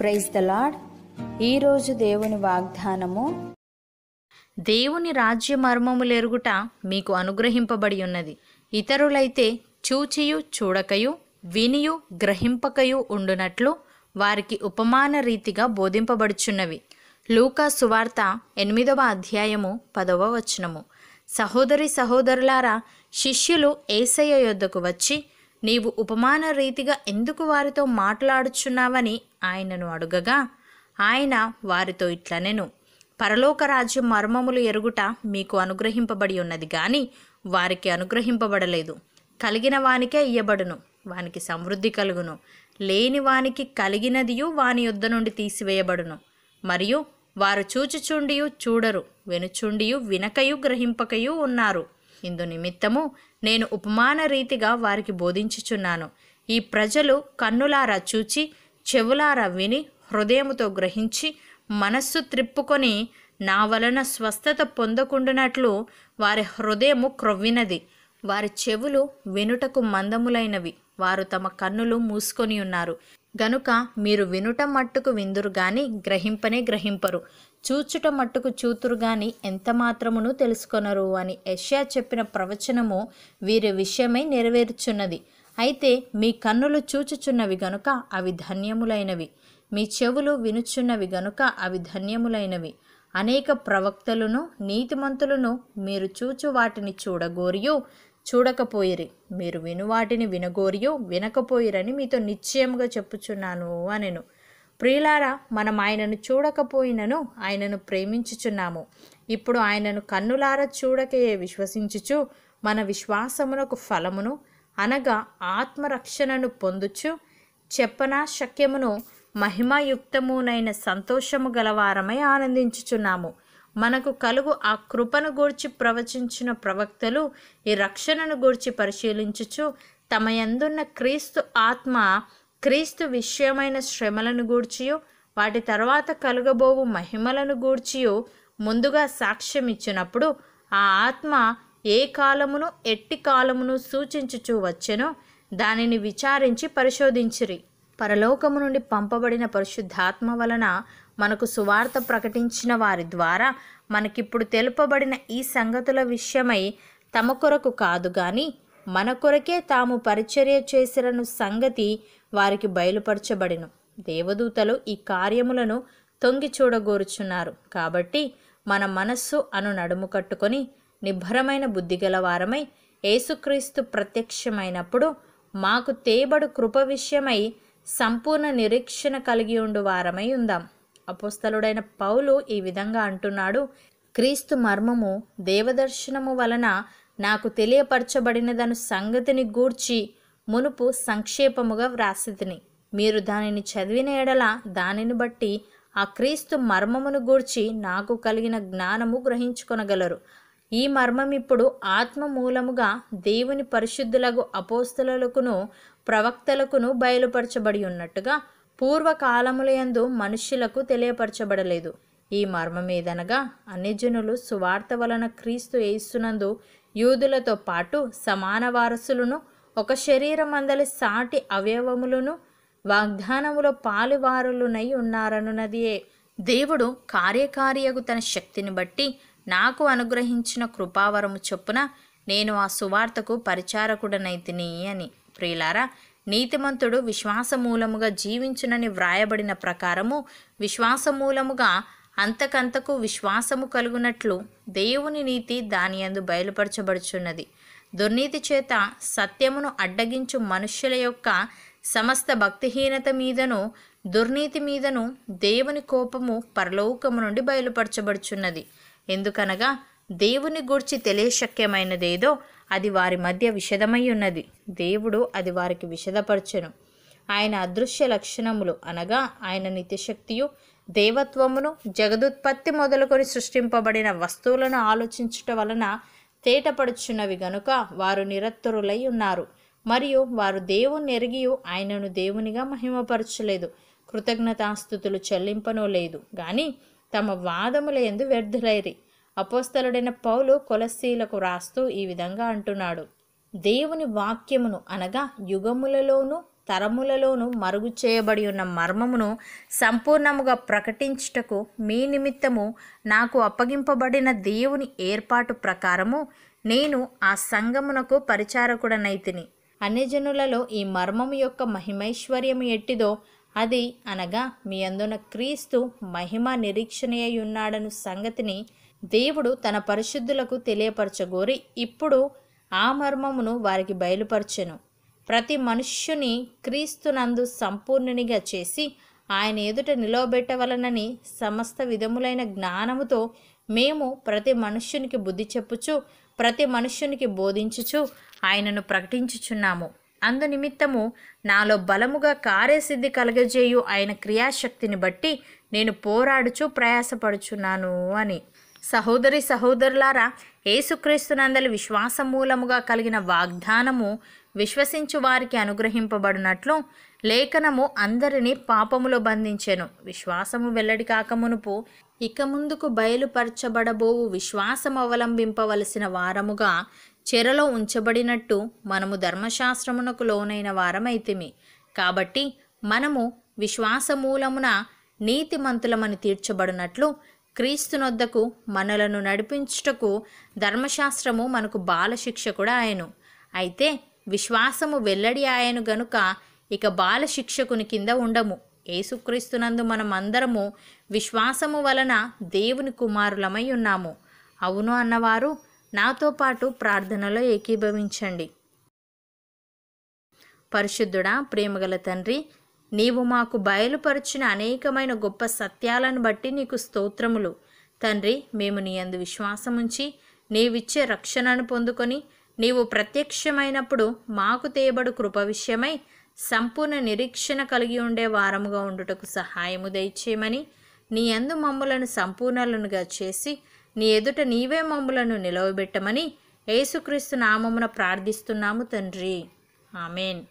praise the lord ఈరోజు దేవుని వాగ్దానము దేవుని రాజ్య మర్మములెరుగుట మీకు అనుగ్రహింపబడి ఉన్నది ఇతరులైతే చూచియు చూడకయు వినియు గ్రహింపకయు ఉండునట్లు వారికి ఉపమాన రీతిగా బోధింపబడుచున్నవి లూకా సువార్త ఎనిమిదవ అధ్యాయము పదవ వచనము సహోదరి సహోదరులారా శిష్యులు ఏసయ్య యొద్దకు వచ్చి నీవు ఉపమాన రీతిగా ఎందుకు వారితో మాట్లాడుచున్నావని ఆయనను అడుగగా ఆయన వారితో ఇట్లనెను పరలోక రాజ్యం మర్మములు ఎరుగుట మీకు అనుగ్రహింపబడి ఉన్నది కానీ వారికి అనుగ్రహింపబడలేదు కలిగిన వానికే ఇయ్యబడును వానికి సమృద్ధి కలుగును లేని వానికి కలిగినదియు వాని యుద్ధ నుండి తీసివేయబడును మరియు వారు చూచుచుండియు చూడరు వెనుచుండియు వినకయు గ్రహింపకయు ఉన్నారు ఇందు నిమిత్తము నేను ఉపమాన రీతిగా వారికి బోధించుచున్నాను ఈ ప్రజలు కన్నులారా చూచి చెవులారా విని హృదయముతో గ్రహించి మనస్సు త్రిప్పుకొని నా వలన స్వస్థత పొందకుండునట్లు వారి హృదయము క్రొవ్వినది వారి చెవులు వినుటకు మందములైనవి వారు తమ కన్నులు మూసుకొని ఉన్నారు గనుక మీరు వినుట మట్టుకు విందురు గాని గ్రహింపనే గ్రహింపరు చూచుట మట్టుకు చూతురు గాని ఎంత మాత్రమును తెలుసుకొనరు అని యష్యా చెప్పిన ప్రవచనము వీరి విషయమై నెరవేరుచున్నది అయితే మీ కన్నులు చూచుచున్నవి గనుక అవి ధన్యములైనవి మీ చెవులు వినుచున్నవి గనుక అవి ధన్యములైనవి అనేక ప్రవక్తలను నీతిమంతులను మీరు చూచు వాటిని చూడగోరియు చూడకపోయిరి మీరు విను వాటిని వినగోరియు వినకపోయిరని మీతో నిశ్చయముగా చెప్పుచున్నాను అనెను ప్రియులారా మనం ఆయనను చూడకపోయినను ఆయనను ప్రేమించుచున్నాము ఇప్పుడు ఆయనను కన్నులారా చూడకయే విశ్వసించుచు మన విశ్వాసమునకు ఫలమును అనగా ఆత్మరక్షణను పొందుచు చెప్పనా శక్యమును మహిమాయుక్తమునైన సంతోషము గలవారమై ఆనందించుచున్నాము మనకు కలుగు ఆ కృపను గూర్చి ప్రవచించిన ప్రవక్తలు ఈ రక్షణను గూర్చి పరిశీలించుచు తమ ఎందున్న క్రీస్తు ఆత్మ క్రీస్తు విషయమైన శ్రమలను గూర్చియో వాటి తర్వాత కలుగబోవు మహిమలను గూర్చియో ముందుగా సాక్ష్యం ఇచ్చినప్పుడు ఆ ఆత్మ ఏ కాలమును ఎట్టి కాలమును సూచించుచూ వచ్చెనో దానిని విచారించి పరిశోధించిరి పరలోకము నుండి పంపబడిన పరిశుద్ధాత్మ వలన మనకు సువార్త ప్రకటించిన వారి ద్వారా మనకిప్పుడు తెలుపబడిన ఈ సంగతుల విషయమై తమ కొరకు కాదు కానీ మన కొరకే తాము పరిచర్య చేసిరను సంగతి వారికి బయలుపరచబడిను దేవదూతలు ఈ కార్యములను తొంగి చూడగోరుచున్నారు కాబట్టి మన మనస్సు అను నడుము కట్టుకొని నిబ్బరమైన బుద్ధిగల వారమై యేసుక్రీస్తు ప్రత్యక్షమైనప్పుడు మాకు తేబడు కృప విషయమై సంపూర్ణ నిరీక్షణ కలిగి ఉండు వారమై ఉందాం అపోస్తలుడైన పౌలు ఈ విధంగా అంటున్నాడు క్రీస్తు మర్మము దేవదర్శనము వలన నాకు తెలియపరచబడినదను సంగతిని గూర్చి మునుపు సంక్షేపముగా వ్రాసితిని మీరు దానిని చదివిన ఎడల దానిని బట్టి ఆ క్రీస్తు మర్మమును గూర్చి నాకు కలిగిన జ్ఞానము గ్రహించుకొనగలరు ఈ మర్మం ఇప్పుడు ఆత్మ మూలముగా దేవుని పరిశుద్ధులకు అపోస్తులకును ప్రవక్తలకును బయలుపరచబడి ఉన్నట్టుగా పూర్వకాలములందు మనుష్యులకు తెలియపరచబడలేదు ఈ మర్మమేదనగా అన్యజనులు సువార్త వలన క్రీస్తు వేయిస్తున్నందు యూదులతో పాటు సమాన వారసులను ఒక శరీరమందలి సాటి అవయవములను వాగ్దానములో పాలువారులునై ఉన్నారనున్నదియే దేవుడు కార్యకారియకు తన శక్తిని బట్టి నాకు అనుగ్రహించిన కృపావరము చొప్పున నేను ఆ సువార్తకు తిని అని ప్రియులారా నీతిమంతుడు విశ్వాసమూలముగా జీవించునని వ్రాయబడిన ప్రకారము విశ్వాసమూలముగా అంతకంతకు విశ్వాసము కలుగునట్లు దేవుని నీతి దాని అందు బయలుపరచబడుచున్నది దుర్నీతి చేత సత్యమును అడ్డగించు మనుష్యుల యొక్క సమస్త భక్తిహీనత మీదను దుర్నీతి మీదను దేవుని కోపము పరలోకము నుండి బయలుపరచబడుచున్నది ఎందుకనగా దేవుని గూర్చి తెలియశక్యమైనదేదో అది వారి మధ్య విషదమై ఉన్నది దేవుడు అది వారికి విషదపరచను ఆయన అదృశ్య లక్షణములు అనగా ఆయన నిత్యశక్తియు దేవత్వమును జగదుత్పత్తి మొదలుకొని సృష్టింపబడిన వస్తువులను ఆలోచించుట వలన తేటపడుచున్నవి గనుక వారు నిరత్తరులై ఉన్నారు మరియు వారు దేవుని ఎరిగి ఆయనను దేవునిగా మహిమపరచలేదు కృతజ్ఞతాస్థుతులు చెల్లింపనూ లేదు కానీ తమ వాదముల ఎందు వ్యర్థులైరి అపోస్తలుడైన పౌలు కొలసీలకు రాస్తూ ఈ విధంగా అంటున్నాడు దేవుని వాక్యమును అనగా యుగములలోనూ తరములలోనూ మరుగు చేయబడి ఉన్న మర్మమును సంపూర్ణముగా ప్రకటించుటకు మీ నిమిత్తము నాకు అప్పగింపబడిన దేవుని ఏర్పాటు ప్రకారము నేను ఆ సంగమునకు పరిచారకుడనైతిని అన్యజనులలో ఈ మర్మము యొక్క మహిమైశ్వర్యము ఎట్టిదో అది అనగా మీ అందున క్రీస్తు మహిమ నిరీక్షణయై ఉన్నాడను సంగతిని దేవుడు తన పరిశుద్ధులకు తెలియపరచగోరి ఇప్పుడు ఆ మర్మమును వారికి బయలుపరచెను ప్రతి మనుష్యుని క్రీస్తునందు సంపూర్ణునిగా చేసి ఆయన ఎదుట నిలవబెట్టవలనని సమస్త విధములైన జ్ఞానముతో మేము ప్రతి మనుష్యునికి బుద్ధి చెప్పుచు ప్రతి మనుష్యునికి బోధించుచు ఆయనను ప్రకటించుచున్నాము అందునిమిత్తము నాలో బలముగా కార్యసిద్ధి కలగజేయు ఆయన క్రియాశక్తిని బట్టి నేను పోరాడుచు ప్రయాసపడుచున్నాను అని సహోదరి సహోదరులారా ఏసుక్రీస్తునందలి విశ్వాసమూలముగా కలిగిన వాగ్దానము విశ్వసించు వారికి అనుగ్రహింపబడినట్లు లేఖనము అందరినీ పాపములో బంధించెను విశ్వాసము వెల్లడి కాకమునుపు ఇక ముందుకు బయలుపరచబడబోవు విశ్వాసం అవలంబింపవలసిన వారముగా చెరలో ఉంచబడినట్టు మనము ధర్మశాస్త్రమునకు లోనైన వారమైతిమి కాబట్టి మనము విశ్వాసమూలమున నీతిమంతులమని తీర్చబడినట్లు క్రీస్తునొద్దకు మనలను నడిపించుటకు ధర్మశాస్త్రము మనకు బాలశిక్ష కూడా ఆయను అయితే విశ్వాసము వెల్లడి ఆయన గనుక ఇక బాల శిక్షకుని కింద ఉండము ఏసుక్రీస్తునందు మనమందరము విశ్వాసము వలన దేవుని కుమారులమై ఉన్నాము అవును అన్నవారు నాతో పాటు ప్రార్థనలో ఏకీభవించండి పరిశుద్ధుడా ప్రేమగల తండ్రి నీవు మాకు బయలుపరిచిన అనేకమైన గొప్ప సత్యాలను బట్టి నీకు స్తోత్రములు తండ్రి మేము నీ అందు విశ్వాసముంచి నీవిచ్చే రక్షణను పొందుకొని నీవు ప్రత్యక్షమైనప్పుడు మాకు తేబడు కృప విషయమై సంపూర్ణ నిరీక్షణ కలిగి ఉండే వారముగా ఉండుటకు సహాయము దయచేయమని నీ అందు మమ్ములను సంపూర్ణలనుగా చేసి నీ ఎదుట నీవే మమ్ములను నిలవబెట్టమని యేసుక్రీస్తు నామమున ప్రార్థిస్తున్నాము తండ్రి ఆమెన్